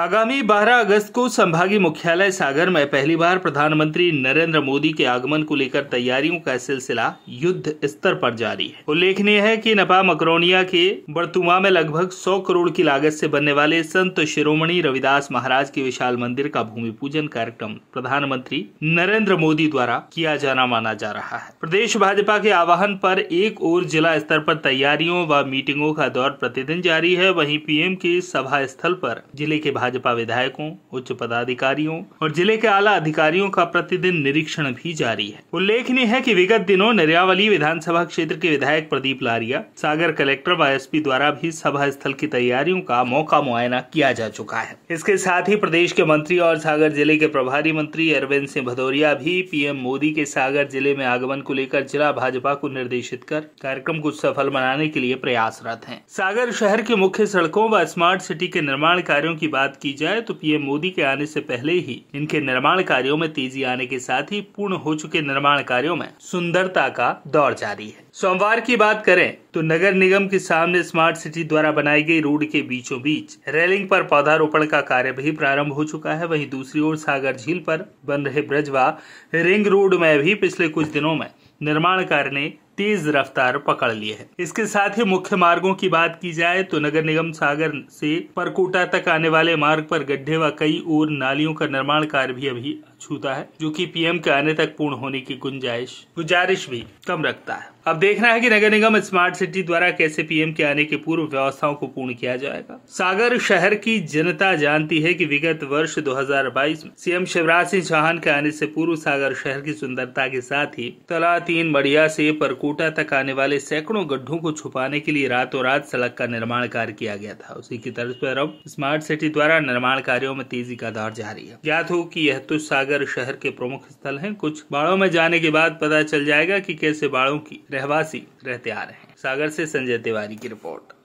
आगामी 12 अगस्त को संभागीय मुख्यालय सागर में पहली बार प्रधानमंत्री नरेंद्र मोदी के आगमन को लेकर तैयारियों का सिलसिला युद्ध स्तर पर जारी है उल्लेखनीय है कि नपा मकरोनिया के बर्तुमा में लगभग 100 करोड़ की लागत से बनने वाले संत शिरोमणि रविदास महाराज के विशाल मंदिर का भूमि पूजन कार्यक्रम प्रधानमंत्री नरेंद्र मोदी द्वारा किया जाना माना जा रहा है प्रदेश भाजपा के आह्वान पर एक और जिला स्तर पर तैयारियों व मीटिंगों का दौर प्रतिदिन जारी है वहीं पीएम के सभा स्थल पर जिले के भाजपा भाजपा विधायकों उच्च पदाधिकारियों और जिले के आला अधिकारियों का प्रतिदिन निरीक्षण भी जारी है उल्लेखनीय है कि विगत दिनों नरियावली विधानसभा क्षेत्र के विधायक प्रदीप लारिया सागर कलेक्टर व एस द्वारा भी सभा स्थल की तैयारियों का मौका मुआयना किया जा चुका है इसके साथ ही प्रदेश के मंत्री और सागर जिले के प्रभारी मंत्री अरविंद सिंह भदौरिया भी पीएम मोदी के सागर जिले में आगमन को लेकर जिला भाजपा को निर्देशित कर कार्यक्रम को सफल बनाने के लिए प्रयासरत है सागर शहर के मुख्य सड़कों व स्मार्ट सिटी के निर्माण कार्यों की बात की जाए तो पीएम मोदी के आने से पहले ही इनके निर्माण कार्यों में तेजी आने के साथ ही पूर्ण हो चुके निर्माण कार्यों में सुंदरता का दौर जारी है सोमवार की बात करें तो नगर निगम के सामने स्मार्ट सिटी द्वारा बनाई गई रोड के बीचों बीच रेलिंग पर पौधारोपण का कार्य भी प्रारंभ हो चुका है वहीं दूसरी ओर सागर झील पर बन रहे ब्रजवा रिंग रोड में भी पिछले कुछ दिनों में निर्माण कार्य ने तेज रफ्तार पकड़ लिए है इसके साथ ही मुख्य मार्गों की बात की जाए तो नगर निगम सागर से परकोटा तक आने वाले मार्ग पर गड्ढे व कई और नालियों का निर्माण कार्य भी अभी छूता है जो कि पीएम के आने तक पूर्ण होने की गुंजाइश गुजारिश भी कम रखता है अब देखना है कि नगर निगम स्मार्ट सिटी द्वारा कैसे पीएम के आने के पूर्व व्यवस्थाओं को पूर्ण किया जाएगा सागर शहर की जनता जानती है कि विगत वर्ष 2022 में सीएम शिवराज सिंह चौहान के आने से पूर्व सागर शहर की सुंदरता के साथ ही तला तीन मड़िया से परकोटा तक आने वाले सैकड़ों गड्ढों को छुपाने के लिए रातों रात सड़क का निर्माण कार्य किया गया था उसी की तर्ज पर अब स्मार्ट सिटी द्वारा निर्माण कार्यो में तेजी का दौर जारी है ज्ञात हो की यह तो सागर नगर शहर के प्रमुख स्थल हैं कुछ बाड़ों में जाने के बाद पता चल जाएगा कि कैसे बाड़ों की रहवासी रहते आ रहे हैं सागर से संजय तिवारी की रिपोर्ट